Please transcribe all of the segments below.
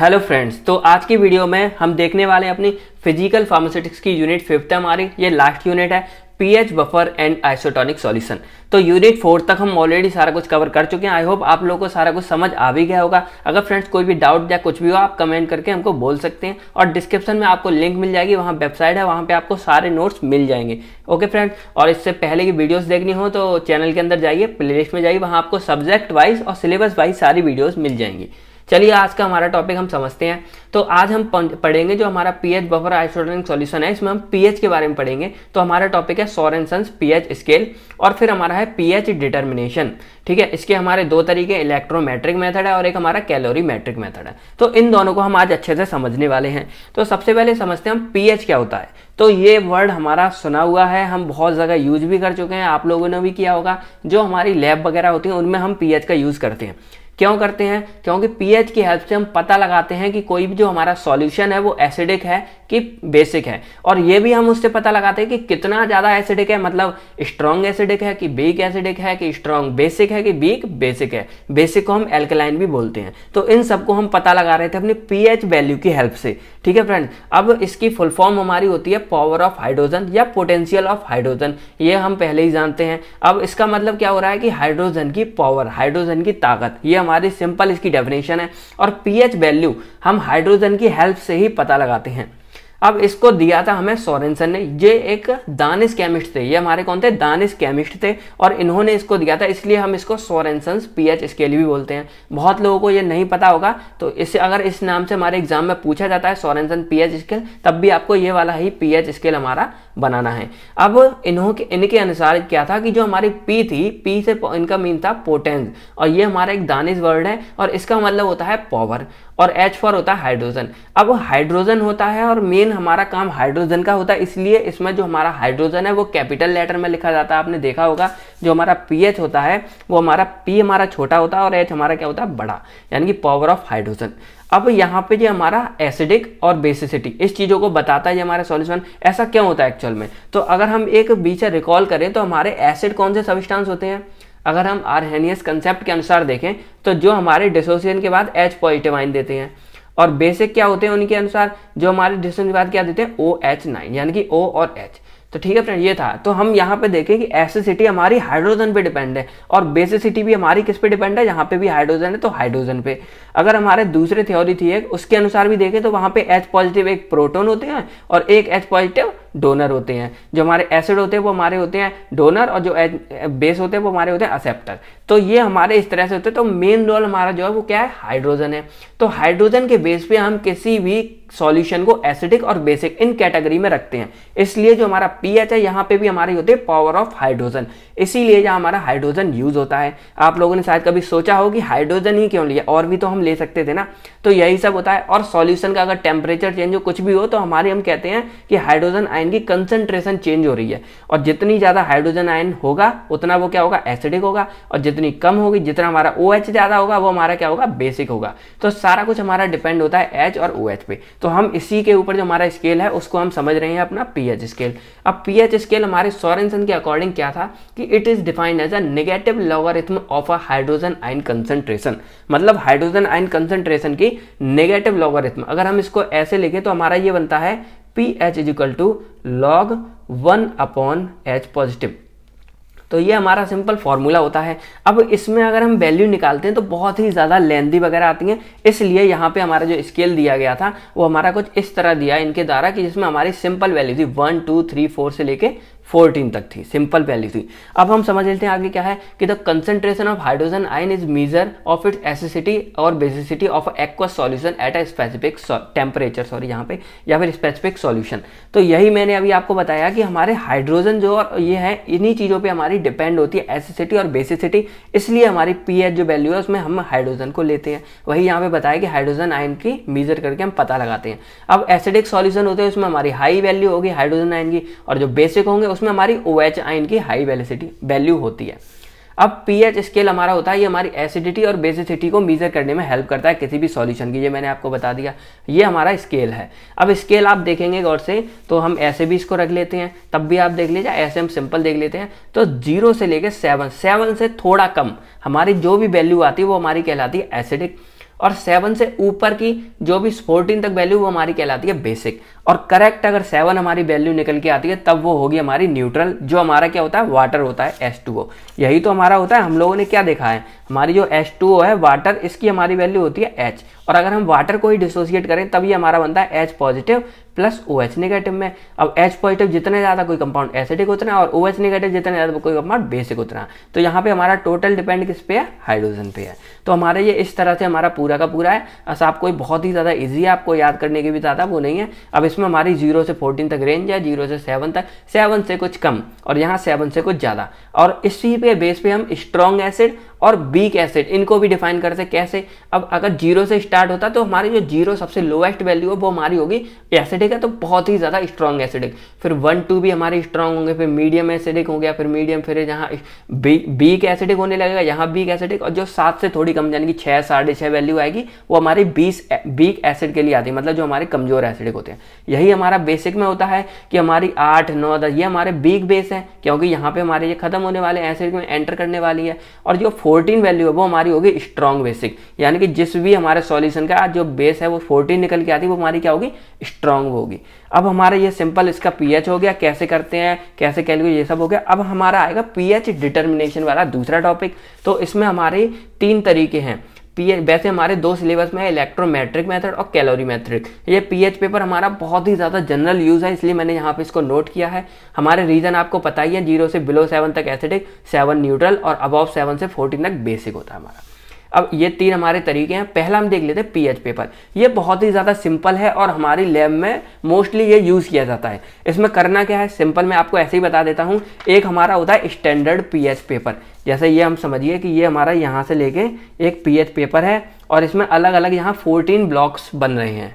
hello friends तो आज की वीडियो में हम देखने वाले हैं अपनी फिजिकल फार्मास्यूटिक्स की यूनिट फिफ्थ है हमारी ये लास्ट यूनिट है pH buffer and isotonic solution तो यूनिट फोर तक हम ऑलरेडी सारा कुछ कवर कर चुके हैं आई होप आप लोगों को सारा कुछ समझ आ भी गया होगा अगर फ्रेंड्स कोई भी डाउट या कुछ भी हो आप कमेंट करके हमको बोल सकते हैं और डिस्क्रिप्शन में आपको लिंक मिल जाएगी वहाँ वेबसाइट है वहाँ पे आपको सारे नोट्स मिल जाएंगे ओके फ्रेंड्स और इससे पहले की वीडियोज देखनी हो तो चैनल के अंदर जाइए प्ले में जाइए वहाँ आपको सब्जेक्ट वाइज और सिलेबस वाइज सारी वीडियोज़ मिल जाएंगी चलिए आज का हमारा टॉपिक हम समझते हैं तो आज हम पढ़ेंगे जो हमारा पीएच बफर आइसोलेटिंग सॉल्यूशन है इसमें हम पीएच के बारे में पढ़ेंगे तो हमारा टॉपिक है सोरेंसन पीएच स्केल और फिर हमारा है पीएच डिटर्मिनेशन ठीक है इसके हमारे दो तरीके इलेक्ट्रोमेट्रिक मेथड है और एक हमारा कैलोरी मेट्रिक मेथड है तो इन दोनों को हम आज अच्छे से समझने वाले हैं तो सबसे पहले समझते हैं हम पीएच क्या होता है तो ये वर्ड हमारा सुना हुआ है हम बहुत ज्यादा यूज भी कर चुके हैं आप लोगों ने भी किया होगा जो हमारी लैब वगैरह होती है उनमें हम पीएच का यूज करते हैं क्यों करते हैं क्योंकि पीएच की हेल्प से हम पता लगाते हैं कि कोई भी जो हमारा सॉल्यूशन है वो एसिडिक है कि बेसिक है और ये भी हम उससे पता लगाते हैं कि कितना ज़्यादा एसिडिक है मतलब स्ट्रॉन्ग एसिडिक है कि वीक एसिडिक है कि स्ट्रॉन्ग बेसिक है कि वीक बेसिक है बेसिक को हम एल्कलाइन भी बोलते हैं तो इन सबको हम पता लगा रहे थे अपने पीएच वैल्यू की हेल्प से ठीक है फ्रेंड अब इसकी फुल फॉर्म हमारी होती है पावर ऑफ हाइड्रोजन या पोटेंशियल ऑफ हाइड्रोजन ये हम पहले ही जानते हैं अब इसका मतलब क्या हो रहा है कि हाइड्रोजन की पावर हाइड्रोजन की ताकत ये हमारी सिंपल इसकी डेफिनेशन है और पीएच वैल्यू हम हाइड्रोजन की हेल्प से ही पता लगाते हैं अब इसको दिया था हमें सोरेंसन ने ये एक दानिश केमिस्ट थे ये हमारे कौन थे दानिश केमिस्ट थे और इन्होंने इसको दिया था इसलिए हम इसको सोरेंसन पीएच स्केल भी बोलते हैं बहुत लोगों को ये नहीं पता होगा तो इसे अगर इस नाम से हमारे एग्जाम में पूछा जाता है सोरेंसन पीएच स्केल तब भी आपको ये वाला ही पीएच स्केल हमारा बनाना है अब इन्हों के इनके अनुसार क्या था कि जो हमारी पी थी पी से इनका मीन था पोटेंस और ये हमारा एक दानिश वर्ड है और इसका मतलब होता है पावर और एच फॉर होता है हाइड्रोजन अब हाइड्रोजन होता है और मेन हमारा काम हाइड्रोजन का होता है इसलिए इसमें जो हमारा हाइड्रोजन है वो कैपिटल लेटर में लिखा जाता है आपने देखा होगा जो हमारा एच होता है वो हमारा पी हमारा छोटा होता है और एच हमारा क्या होता है बड़ा यानी कि पावर ऑफ हाइड्रोजन अब यहाँ पे जो हमारा एसिडिक और बेसिसिटी इस चीज़ों को बताता है ये हमारा सॉल्यूशन ऐसा क्यों होता है एक्चुअल में तो अगर हम एक बीच रिकॉल करें तो हमारे एसिड कौन से सबिस्टांस होते हैं अगर हम आरहेनियस कंसेप्ट के अनुसार देखें तो जो हमारे डिसोसिएशन के बाद एच पॉजिटिव आइन देते हैं और बेसिक क्या होते हैं उनके अनुसार जो हमारे डिसोसिएशन के बाद क्या देते हैं ओ एच नाइन यानी कि ओ और एच तो ठीक है फ्रेंड ये था तो हम यहाँ पे देखें कि एसिसिटी हमारी हाइड्रोजन पे डिपेंड है और बेसिसिटी भी हमारी किस पे डिपेंड है यहाँ पे भी हाइड्रोजन है तो हाइड्रोजन पे अगर हमारे दूसरे थ्योरी थी एक उसके अनुसार भी देखें तो वहां पे एच पॉजिटिव एक प्रोटोन होते हैं और एक एच पॉजिटिव डोनर होते हैं जो हमारे एसिड होते हैं वो हमारे होते हैं डोनर और जो एच बेस होते हैं वो हमारे होते हैं असेप्टर तो ये हमारे इस तरह से होते हैं तो मेन रोल हमारा जो है वो क्या है हाइड्रोजन है तो हाइड्रोजन के बेस पे हम किसी भी सॉल्यूशन को एसिडिक और बेसिक इन कैटेगरी में रखते हैं इसलिए जो हमारा एच है यहाँ पे भी हमारे होते हैं पावर ऑफ हाइड्रोजन इसीलिए जहाँ हमारा हाइड्रोजन यूज होता है आप लोगों ने शायद कभी सोचा हो कि हाइड्रोजन ही क्यों लिया और भी तो हम हम ले सकते थे ना तो यही सब होता है और सॉल्यूशन का अगर टेम्परेचर चेंज हो कुछ भी हो तो हमारे हम कहते हैं कि हाइड्रोजन आयन की कंसनट्रेशन चेंज हो रही है और जितनी ज़्यादा हाइड्रोजन आयन होगा उतना वो क्या होगा एसिडिक होगा और जितनी कम होगी जितना हमारा ओ OH ज़्यादा होगा वो हमारा क्या होगा बेसिक होगा तो सारा कुछ हमारा डिपेंड होता है एच और ओ OH पे तो हम इसी के ऊपर जो हमारा स्केल है उसको हम समझ रहे हैं अपना पी स्केल अब पी स्केल हमारे सॉरेंसन के अकॉर्डिंग क्या था कि it is defined as a negative logarithm of a hydrogen ion concentration मतलब हाइड्रोजन आयन कंसेंट्रेशन की नेगेटिव लॉगरिथम अगर हम इसको ऐसे लिखें तो हमारा ये बनता है P H is equal to log one upon H positive तो ये हमारा सिंपल फॉर्मूला होता है अब इसमें अगर हम वैल्यू निकालते हैं तो बहुत ही ज़्यादा लेंदी वगैरह आती हैं इसलिए यहाँ पे हमारा जो स्केल दिया गया था वो हमारा कुछ इस तरह दिया इनके द्वारा कि जिसमें हमारी सिंपल वैल्यू थी वन टू थ्री फोर से लेके 14 तक थी सिंपल वैल्यू थी अब हम समझ लेते हैं आगे क्या है कि the concentration of hydrogen ion is measure of its acidity और basicity of aqua solution at a specific temperature sorry यहाँ पे या फिर स्पेसिफिक सॉल्यूशन तो यही मैंने अभी आपको बताया कि हमारे हाइड्रोजन जो ये है इन्हीं चीज़ों पर हमारी डिपेंड होती है एसिसिटी और बेसिसिटी इसलिए हमारी पी जो वैल्यू है उसमें हम हाइड्रोजन को लेते हैं वही यहाँ पे बताया कि हाइड्रोजन आयन की मीजर करके हम पता लगाते हैं अब एसिडिक सॉल्यूशन होते हैं उसमें हमारी हाई वैल्यू होगी हाइड्रोजन आयन की और जो बेसिक होंगे उस उसमें हमारी ओ एच आइन की हाई वेलिसिटी वैल्यू होती है अब पी एच स्केल हमारा होता है ये हमारी एसिडिटी और बेसिसिटी को मीजर करने में हेल्प करता है किसी भी सॉल्यूशन की ये मैंने आपको बता दिया ये हमारा स्केल है अब स्केल आप देखेंगे गौर से तो हम ऐसे भी इसको रख लेते हैं तब भी आप देख लीजिए ऐसे हम सिंपल देख लेते हैं तो जीरो से लेकर सेवन सेवन से थोड़ा कम हमारी जो भी वैल्यू आती है वो हमारी कहलाती है एसिडिक और सेवन से ऊपर की जो भी फोर्टीन तक वैल्यू वो हमारी कहलाती है बेसिक और करेक्ट अगर सेवन हमारी वैल्यू निकल के आती है तब वो होगी हमारी न्यूट्रल जो हमारा क्या होता है वाटर होता है एस टू यही तो हमारा होता है हम लोगों ने क्या देखा है हमारी जो एस टू है वाटर इसकी हमारी वैल्यू होती है एच और अगर हम वाटर को ही डिसोसिएट करें तब ये हमारा बनता है H positive plus O H negative में अब एच पॉजिटिव जितने ज़्यादा कोई कंपाउंड एसिडिक उतना और ओ एच नेगेटिव जितने ज़्यादा कोई कंपाउंड बेसिक उतना तो यहाँ पे हमारा टोटल डिपेंड किस पे है हाइड्रोजन पे है तो हमारे ये इस तरह से हमारा पूरा का पूरा है ऐसा आपको बहुत ही ज़्यादा ईजी है आपको याद करने की भी ज़्यादा वो नहीं है अब इसमें हमारी जीरो से फोर्टीन तक रेंज है जीरो से सेवन तक सेवन से कुछ कम और यहाँ सेवन से कुछ ज़्यादा और इसी पे बेस पे हम स्ट्रॉन्ग एसिड और वीक एसिड इनको भी डिफाइन करते हैं कैसे अब अगर जीरो से स्टार्ट होता तो हमारी जो जीरो सबसे लोएस्ट वैल्यू है वो हमारी होगी एसिडिक है तो बहुत ही ज़्यादा स्ट्रॉन्ग एसिडिक फिर वन टू भी हमारे स्ट्रॉन्ग होंगे फिर मीडियम एसिडिक हो गया फिर मीडियम फिर जहाँ बीक एसिडिक होने लगेगा यहाँ बीक एसिडिक और जो सात से थोड़ी कम यानी कि छः साढ़े छः वैल्यू आएगी वो हमारी बीस बीक एसिड के लिए आती है मतलब जो हमारे कमज़ोर एसिडिक होते हैं यही हमारा बेसिक में होता है कि हमारी आठ नौ दस ये हमारे बीक बेस है क्योंकि यहाँ पे हमारे ये खत्म होने वाले एसिड में एंटर करने वाली है और जो 14 वैल्यू है वो हमारी होगी स्ट्रॉन्ग बेसिक यानी कि जिस भी हमारे सॉल्यूशन का जो बेस है वो 14 निकल के आती है वो हमारी क्या होगी स्ट्रॉन्ग होगी अब हमारा ये सिंपल इसका पीएच हो गया कैसे करते हैं कैसे कैलकुलेट ये सब हो गया अब हमारा आएगा पीएच डिटर्मिनेशन वाला दूसरा टॉपिक तो इसमें हमारे तीन तरीके हैं पी वैसे हमारे दो सिलेबस में है इलेक्ट्रोमेट्रिक मेथड और कैलोरी मेथड ये पीएच पेपर हमारा बहुत ही ज़्यादा जनरल यूज़ है इसलिए मैंने यहाँ पे इसको नोट किया है हमारे रीजन आपको पता ही है जीरो से बिलो सेवन तक एसिडिक सेवन न्यूट्रल और अबव सेवन से फोर्टीन तक बेसिक होता है हमारा अब ये तीन हमारे तरीके हैं पहला हम देख लेते हैं पीएच पेपर ये बहुत ही ज़्यादा सिंपल है और हमारी लैब में मोस्टली ये यूज़ किया जाता है इसमें करना क्या है सिंपल मैं आपको ऐसे ही बता देता हूँ एक हमारा होता है स्टैंडर्ड पीएच पेपर जैसे ये हम समझिए कि ये हमारा यहाँ से लेके एक पीएच पेपर है और इसमें अलग अलग यहाँ फोर्टीन ब्लॉक्स बन रहे हैं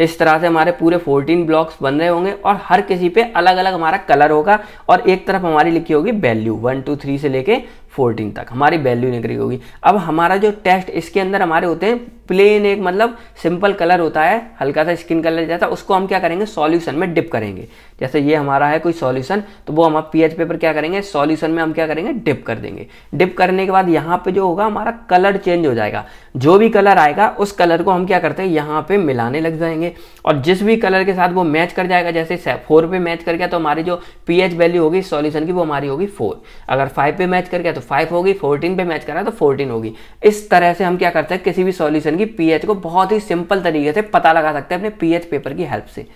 इस तरह से हमारे पूरे 14 ब्लॉक्स बन रहे होंगे और हर किसी पे अलग अलग हमारा कलर होगा और एक तरफ हमारी लिखी होगी वैल्यू वन टू थ्री से लेके फोर्टीन तक हमारी वैल्यू निकली होगी अब हमारा जो टेस्ट इसके अंदर हमारे होते हैं प्लेन एक मतलब सिंपल कलर होता है हल्का सा स्किन कलर जैसा उसको हम क्या करेंगे सॉल्यूशन में डिप करेंगे जैसे ये हमारा है कोई सॉल्यूशन तो वो हम पीएच पेपर क्या करेंगे सॉल्यूशन में हम क्या करेंगे डिप कर देंगे डिप करने के बाद यहाँ पे जो होगा हमारा कलर चेंज हो जाएगा जो भी कलर आएगा उस कलर को हम क्या करते हैं यहाँ पे मिलाने लग जाएंगे और जिस भी कलर के साथ वो मैच कर जाएगा जैसे फोर पे मैच कर गया तो हमारी जो पीएच वैल्यू होगी सॉल्यूशन की वो हमारी होगी फोर अगर फाइव पे मैच कर गया तो फाइव होगी फोर्टीन पे मैच करा तो फोर्टीन होगी इस तरह से हम क्या करते हैं किसी भी सॉल्यूशन की पीएच को बहुत ही सिंपल तरीके से पता लगा सकते हैं अपने पीएच पेपर की हेल्प से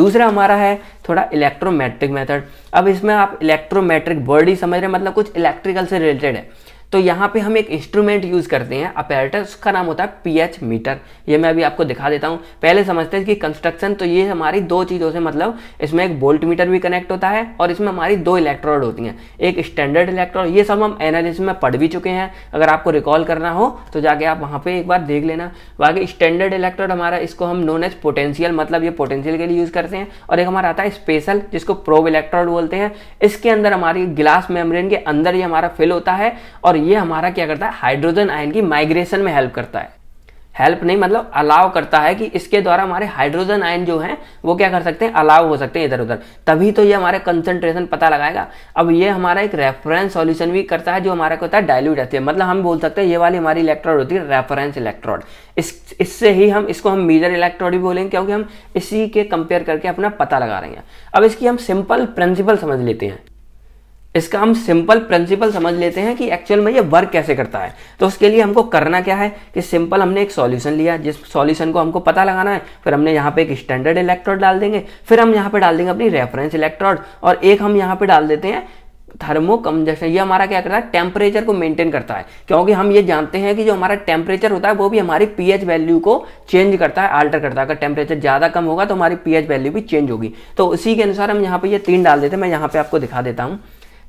दूसरा हमारा है थोड़ा इलेक्ट्रोमेट्रिक मेथड अब इसमें आप इलेक्ट्रोमेट्रिक वर्ड ही समझ रहे हैं मतलब कुछ इलेक्ट्रिकल से रिलेटेड है तो यहाँ पे हम एक इंस्ट्रूमेंट यूज़ करते हैं अपैरेटस उसका नाम होता है पीएच मीटर ये मैं अभी आपको दिखा देता हूँ पहले समझते हैं कि कंस्ट्रक्शन तो ये हमारी दो चीज़ों से मतलब इसमें एक बोल्ट मीटर भी कनेक्ट होता है और इसमें हमारी दो इलेक्ट्रोड होती हैं एक स्टैंडर्ड इलेक्ट्रोड ये सब हम एनालिसिस में पढ़ भी चुके हैं अगर आपको रिकॉल करना हो तो जाके आप वहाँ पर एक बार देख लेना बाकी स्टैंडर्ड इलेक्ट्रोड हमारा इसको हम नोन एज पोटेंशियल मतलब ये पोटेंशियल के लिए यूज़ करते हैं और एक हमारा आता है स्पेशल जिसको प्रोब इलेक्ट्रोड बोलते हैं इसके अंदर हमारी ग्लास मेम्ब्रेन के अंदर ये हमारा फिल होता है और ये हमारा क्या करता है हाइड्रोजन आयन की माइग्रेशन में हेल्प करता है हेल्प नहीं मतलब अलाव करता है कि इसके द्वारा हमारे हाइड्रोजन आयन जो हैं वो क्या कर सकते हैं अलाव हो सकते हैं इधर उधर तभी तो ये हमारे कंसंट्रेशन पता लगाएगा अब ये हमारा एक रेफरेंस सॉल्यूशन भी करता है जो हमारा होता है डायल्यूट रहती है मतलब हम बोल सकते हैं ये वाली हमारी इलेक्ट्रॉड होती है रेफरेंस इलेक्ट्रॉड इस ही हम इसको हम मेजर इलेक्ट्रॉड भी बोलेंगे क्योंकि हम इसी के कंपेयर करके अपना पता लगा रहे हैं अब इसकी हम सिंपल प्रिंसिपल समझ लेते हैं इसका हम सिंपल प्रिंसिपल समझ लेते हैं कि एक्चुअल में ये वर्क कैसे करता है तो उसके लिए हमको करना क्या है कि सिंपल हमने एक सॉल्यूशन लिया जिस सॉल्यूशन को हमको पता लगाना है फिर हमने यहाँ पे एक स्टैंडर्ड इलेक्ट्रोड डाल देंगे फिर हम यहाँ पे डाल देंगे अपनी रेफरेंस इलेक्ट्रोड और एक हम यहाँ पे डाल देते हैं थर्मो कंजक्शन ये हमारा क्या करता है टेम्परेचर को मेंटेन करता है क्योंकि हम ये जानते हैं कि जो हमारा टेम्परेचर होता है वो भी हमारी पीएच वैल्यू को चेंज करता है आल्टर करता है अगर टेम्परेचर ज़्यादा कम होगा तो हमारी पीएच वैल्यू भी चेंज होगी तो उसी के अनुसार हम यहाँ पे ये तीन डाल देते हैं मैं यहाँ पे आपको दिखा देता हूँ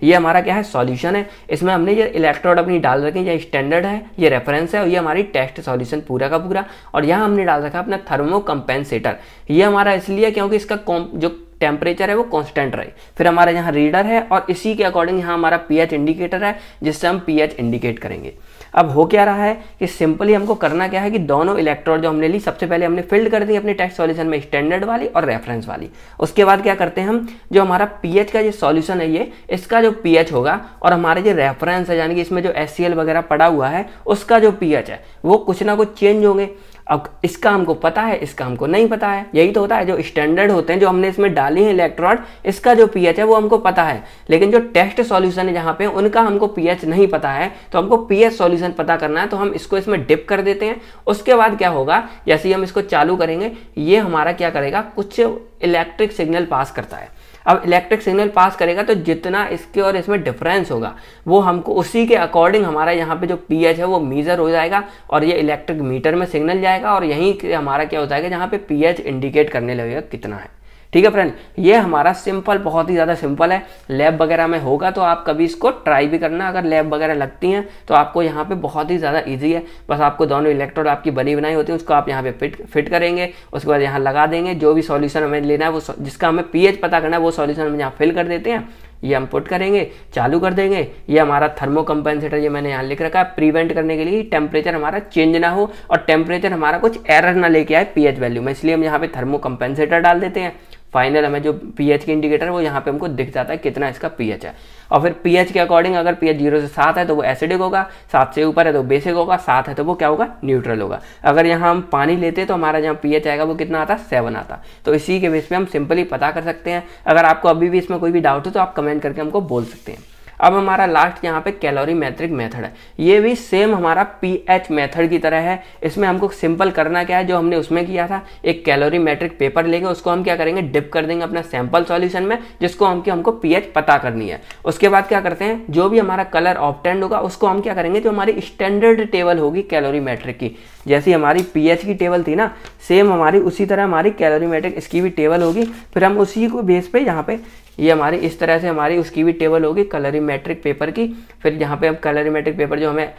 ये हमारा क्या है सॉल्यूशन है इसमें हमने ये इलेक्ट्रोड अपनी डाल रखी है ये स्टैंडर्ड है ये रेफरेंस है और ये हमारी टेस्ट सॉल्यूशन पूरा का पूरा और यहाँ हमने डाल रखा है अपना थर्मो कंपेंसेटर ये हमारा इसलिए क्योंकि इसका जो टेम्परेचर है वो कांस्टेंट रहे फिर हमारा यहाँ रीडर है और इसी के अकॉर्डिंग यहाँ हमारा पीएच इंडिकेटर है जिससे हम पीएच इंडिकेट करेंगे अब हो क्या रहा है कि सिंपली हमको करना क्या है कि दोनों इलेक्ट्रॉन जो हमने ली सबसे पहले हमने फिल्ड कर दी अपने टेस्ट सॉल्यूशन में स्टैंडर्ड वाली और रेफरेंस वाली उसके बाद क्या करते हैं हम जो हमारा पीएच का जो सॉल्यूशन है ये इसका जो पीएच होगा और हमारे जो रेफरेंस है यानी कि इसमें जो एस वगैरह पड़ा हुआ है उसका जो पीएच है वो कुछ ना कुछ चेंज होंगे अब इसका हमको पता है इसका हमको नहीं पता है यही तो होता है जो स्टैंडर्ड होते हैं जो हमने इसमें डाली हैं इलेक्ट्रॉड इसका जो पीएच है वो हमको पता है लेकिन जो टेस्ट सॉल्यूशन है जहाँ पे उनका हमको पीएच नहीं पता है तो हमको पीएच सॉल्यूशन पता करना है तो हम इसको इसमें डिप कर देते हैं उसके बाद क्या होगा जैसे ही हम इसको चालू करेंगे ये हमारा क्या करेगा कुछ इलेक्ट्रिक सिग्नल पास करता है अब इलेक्ट्रिक सिग्नल पास करेगा तो जितना इसके और इसमें डिफरेंस होगा वो हमको उसी के अकॉर्डिंग हमारा यहाँ पे जो पीएच है वो मीज़र हो जाएगा और ये इलेक्ट्रिक मीटर में सिग्नल जाएगा और यहीं हमारा क्या हो जाएगा जहाँ पे पी इंडिकेट करने लगेगा कितना है ठीक है फ्रेंड ये हमारा सिंपल बहुत ही ज़्यादा सिंपल है लैब वगैरह में होगा तो आप कभी इसको ट्राई भी करना अगर लैब वगैरह लगती हैं तो आपको यहाँ पे बहुत ही ज़्यादा ईजी है बस आपको दोनों इलेक्ट्रोड आपकी बनी बनाई होती है उसको आप यहाँ पे फिट फिट करेंगे उसके बाद यहाँ लगा देंगे जो भी सोल्यूशन हमें लेना है वो जिसका हमें पी पता करना है वो सोल्यूशन हम यहाँ फिल कर देते हैं ये हम पुट करेंगे चालू कर देंगे ये हमारा थर्मो कंपेंसेटर ये मैंने यहाँ लिख रखा है प्रिवेंट करने के लिए टेम्परेचर हमारा चेंज ना हो और टेम्परेचर हमारा कुछ एरर ना लेके आए पीएच वैल्यू में इसलिए हम यहाँ पे थर्मो कंपेंसेटर डाल देते हैं फाइनल हमें जो पीएच के इंडिकेटर है वो यहाँ पे हमको दिख जाता है कितना इसका पीएच है और फिर पीएच के अकॉर्डिंग अगर पीएच जीरो से सात है तो वो एसिडिक होगा सात से ऊपर है तो बेसिक होगा सात है तो वो क्या होगा न्यूट्रल होगा अगर यहाँ हम पानी लेते तो हमारा जहाँ पीएच आएगा वो कितना आता सेवन आता तो इसी के बेस पे हम सिंपली पता कर सकते हैं अगर आपको अभी भी इसमें कोई भी डाउट हो तो आप कमेंट करके हमको बोल सकते हैं अब हमारा लास्ट यहाँ पे कैलोरी मैट्रिक मेथड है ये भी सेम हमारा पी एच मेथड की तरह है इसमें हमको सिंपल करना क्या है जो हमने उसमें किया था एक कैलोरी मैट्रिक पेपर लेंगे उसको हम क्या करेंगे डिप कर देंगे अपना सैंपल सॉल्यूशन में जिसको हम हमको पी एच पता करनी है उसके बाद क्या करते हैं जो भी हमारा कलर ऑप्टेंड होगा उसको हम क्या करेंगे जो हमारी स्टैंडर्ड टेबल होगी कैलोरी मैट्रिक की जैसी हमारी पी एच की टेबल थी ना सेम हमारी उसी तरह हमारी कैलोरी मैट्रिक इसकी भी टेबल होगी फिर हम उसी को बेस पे यहाँ पे ये हमारी इस तरह से हमारी उसकी भी टेबल होगी कलरी कलरीमेट्रिक पेपर की फिर यहाँ पे हम कलरीमेट्रिक पेपर जो हमें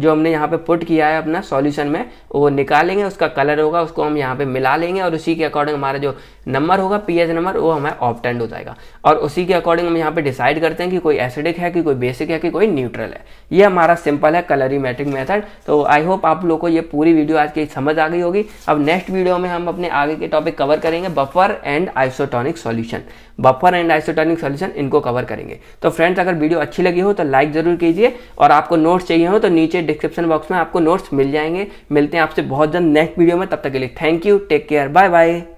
जो हमने यहाँ पे पुट किया है अपना सॉल्यूशन में वो निकालेंगे उसका कलर होगा उसको हम यहाँ पे मिला लेंगे और उसी के अकॉर्डिंग हमारा जो नंबर होगा पी नंबर वो हमारा ऑप्टेंड हो जाएगा और उसी के अकॉर्डिंग हम यहाँ पे डिसाइड करते हैं कि कोई एसिडिक है कि कोई बेसिक है कि कोई न्यूट्रल है ये हमारा सिंपल है कलरीमेट्रिक मेथड तो आई होप आप लोग को ये पूरी वीडियो आज की समझ आ गई होगी अब नेक्स्ट वीडियो में हम अपने आगे के टॉपिक कवर करेंगे buffer and isotonic solution buffer and isotonic solution इनको कवर करेंगे तो फ्रेंड्स अगर वीडियो अच्छी लगी हो तो लाइक जरूर कीजिए और आपको नोट्स चाहिए हो तो नीचे डिस्क्रिप्शन बॉक्स में आपको नोट्स मिल जाएंगे मिलते हैं आपसे बहुत जल्द नेक्स्ट वीडियो में तब तक के लिए thank you take care bye bye